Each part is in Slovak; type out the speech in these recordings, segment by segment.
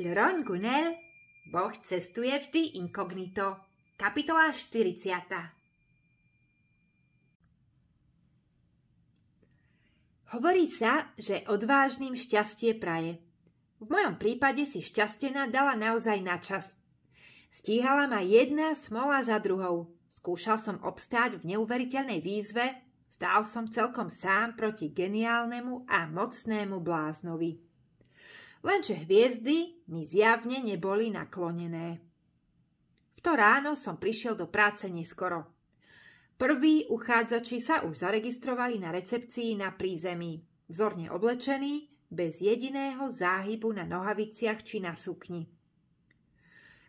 Leroy Gunel Boh cestuje vždy inkognito. Kapitola 40. Hovorí sa, že odvážnym šťastie praje. V mojom prípade si šťastená dala naozaj na čas. Stíhala ma jedna smola za druhou. Skúšal som obstáť v neuveriteľnej výzve, stál som celkom sám proti geniálnemu a mocnému bláznovi lenže hviezdy mi zjavne neboli naklonené. V to ráno som prišiel do práce neskoro. Prví uchádzači sa už zaregistrovali na recepcii na prízemí, vzorne oblečení, bez jediného záhybu na nohaviciach či na sukni.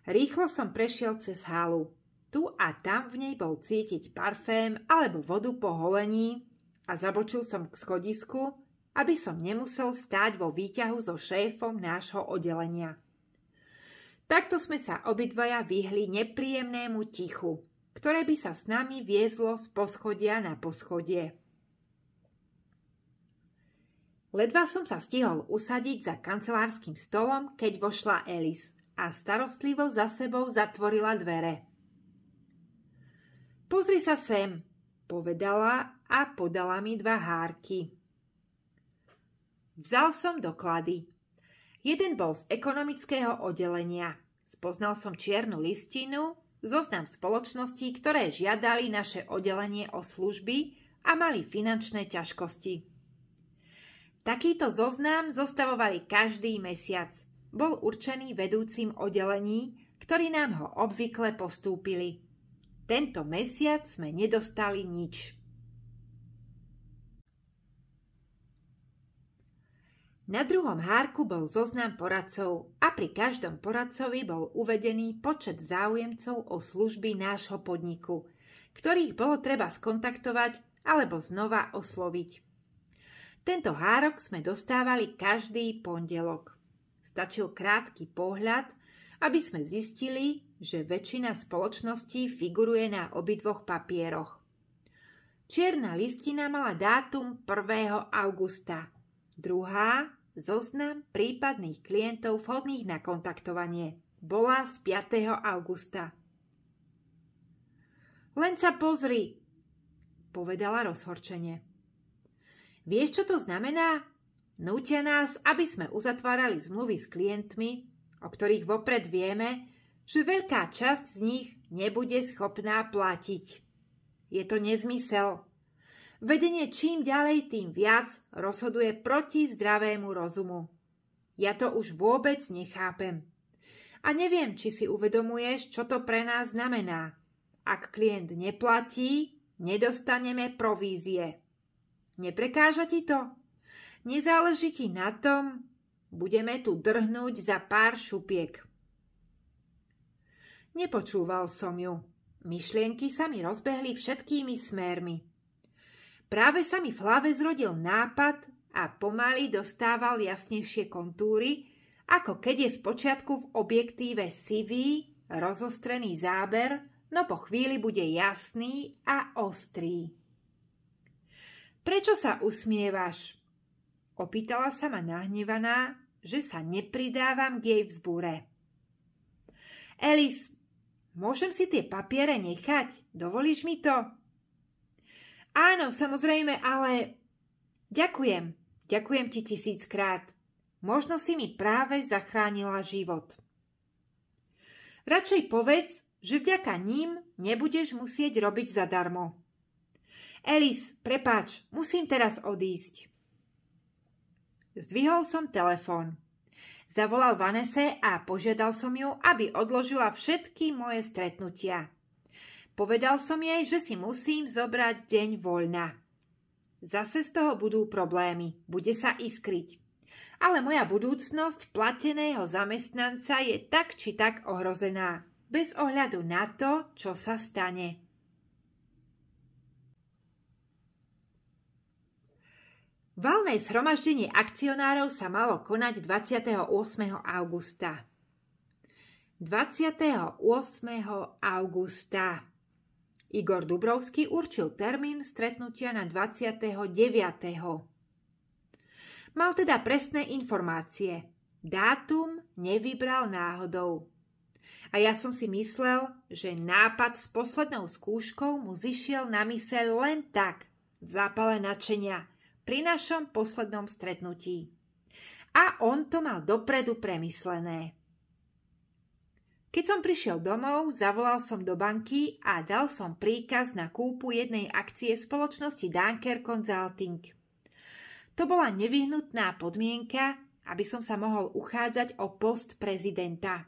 Rýchlo som prešiel cez halu. Tu a tam v nej bol cítiť parfém alebo vodu po holení a zabočil som k schodisku, aby som nemusel stáť vo výťahu so šéfom nášho oddelenia. Takto sme sa obidvaja vyhli nepríjemnému tichu, ktoré by sa s nami viezlo z poschodia na poschodie. Ledva som sa stihol usadiť za kancelárským stolom, keď vošla Elis a starostlivo za sebou zatvorila dvere. Pozri sa sem, povedala a podala mi dva hárky. Vzal som doklady. Jeden bol z ekonomického oddelenia. Spoznal som čiernu listinu, zoznam spoločností, ktoré žiadali naše oddelenie o služby a mali finančné ťažkosti. Takýto zoznam zostavovali každý mesiac. Bol určený vedúcim oddelení, ktorí nám ho obvykle postúpili. Tento mesiac sme nedostali nič. Na druhom hárku bol zoznam poradcov a pri každom poradcovi bol uvedený počet záujemcov o služby nášho podniku, ktorých bolo treba skontaktovať alebo znova osloviť. Tento hárok sme dostávali každý pondelok. Stačil krátky pohľad, aby sme zistili, že väčšina spoločností figuruje na obidvoch papieroch. Čierna listina mala dátum 1. augusta, druhá Zoznam prípadných klientov vhodných na kontaktovanie bola z 5. augusta. Len sa pozri, povedala rozhorčenie. Vieš, čo to znamená? Nútia nás, aby sme uzatvárali zmluvy s klientmi, o ktorých vopred vieme, že veľká časť z nich nebude schopná platiť. Je to nezmysel. Vedenie čím ďalej, tým viac rozhoduje proti zdravému rozumu. Ja to už vôbec nechápem. A neviem, či si uvedomuješ, čo to pre nás znamená. Ak klient neplatí, nedostaneme provízie. Neprekáža ti to? Nezáleží ti na tom, budeme tu drhnúť za pár šupiek. Nepočúval som ju. Myšlienky sa mi rozbehli všetkými smermi. Práve sa mi v hlave zrodil nápad a pomaly dostával jasnejšie kontúry, ako keď je spočiatku v objektíve sivý, rozostrený záber, no po chvíli bude jasný a ostrý. Prečo sa usmievaš? Opýtala sa ma nahnevaná, že sa nepridávam k jej vzbúre. Elis, môžem si tie papiere nechať? Dovolíš mi to? Áno, samozrejme, ale... Ďakujem. Ďakujem ti tisíckrát. Možno si mi práve zachránila život. Radšej povedz, že vďaka ním nebudeš musieť robiť zadarmo. Elis, prepáč, musím teraz odísť. Zdvihol som telefón. Zavolal Vanese a požiadal som ju, aby odložila všetky moje stretnutia. Povedal som jej, že si musím zobrať deň voľna. Zase z toho budú problémy, bude sa iskryť. Ale moja budúcnosť plateného zamestnanca je tak či tak ohrozená, bez ohľadu na to, čo sa stane. Valné zhromaždenie akcionárov sa malo konať 28. augusta. 28. augusta. Igor Dubrovský určil termín stretnutia na 29. Mal teda presné informácie. Dátum nevybral náhodou. A ja som si myslel, že nápad s poslednou skúškou mu zišiel na myseľ len tak, v zápale načenia, pri našom poslednom stretnutí. A on to mal dopredu premyslené. Keď som prišiel domov, zavolal som do banky a dal som príkaz na kúpu jednej akcie spoločnosti Danker Consulting. To bola nevyhnutná podmienka, aby som sa mohol uchádzať o post prezidenta.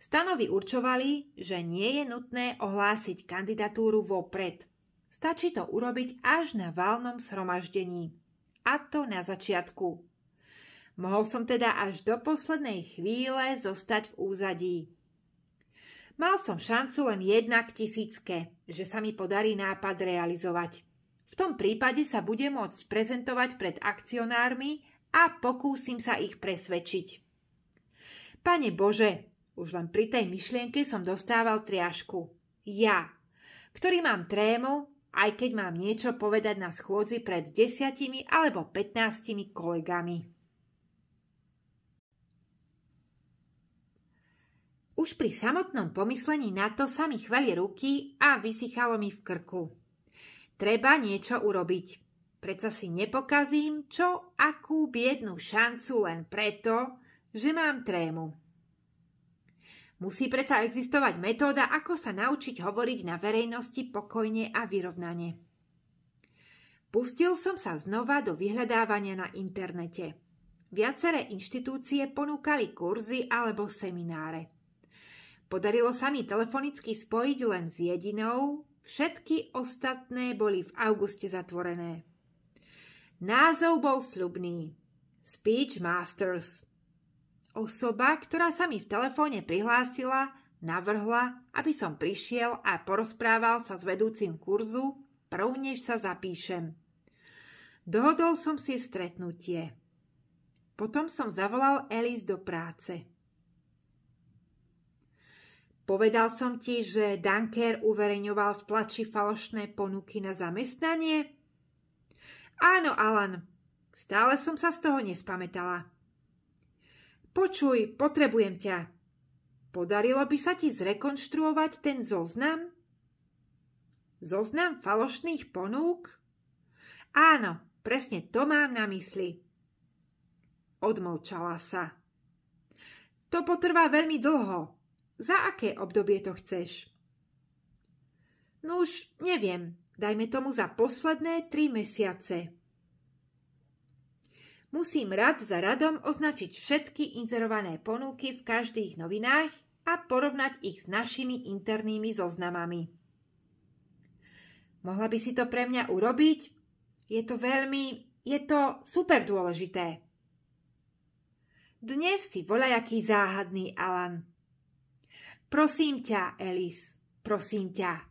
Stanovy určovali, že nie je nutné ohlásiť kandidatúru vopred. Stačí to urobiť až na valnom shromaždení. A to na začiatku Mohol som teda až do poslednej chvíle zostať v úzadí. Mal som šancu len jedna k tisícke, že sa mi podarí nápad realizovať. V tom prípade sa bude môcť prezentovať pred akcionármi a pokúsim sa ich presvedčiť. Pane Bože, už len pri tej myšlienke som dostával triašku. Ja, ktorý mám trému, aj keď mám niečo povedať na schôdzi pred desiatimi alebo 15 kolegami. Už pri samotnom pomyslení na to sa mi chveli ruky a vysychalo mi v krku. Treba niečo urobiť. Preca si nepokazím, čo akú biednú šancu len preto, že mám trému. Musí preca existovať metóda, ako sa naučiť hovoriť na verejnosti pokojne a vyrovnane. Pustil som sa znova do vyhľadávania na internete. Viaceré inštitúcie ponúkali kurzy alebo semináre. Podarilo sa mi telefonicky spojiť len s jedinou, všetky ostatné boli v auguste zatvorené. Názov bol sľubný. Speech Masters. Osoba, ktorá sa mi v telefóne prihlásila, navrhla, aby som prišiel a porozprával sa s vedúcim kurzu, prv než sa zapíšem. Dohodol som si stretnutie. Potom som zavolal Elis do práce. Povedal som ti, že Dunker uverejňoval v tlači falošné ponuky na zamestnanie? Áno, Alan. Stále som sa z toho nespamätala. Počuj, potrebujem ťa. Podarilo by sa ti zrekonštruovať ten zoznam? Zoznam falošných ponúk? Áno, presne to mám na mysli. Odmlčala sa. To potrvá veľmi dlho, za aké obdobie to chceš? No už neviem, dajme tomu za posledné tri mesiace. Musím rad za radom označiť všetky inzerované ponuky v každých novinách a porovnať ich s našimi internými zoznamami. Mohla by si to pre mňa urobiť? Je to veľmi... je to super dôležité. Dnes si voľajaký záhadný, Alan. Prosím ťa, Elis, prosím ťa,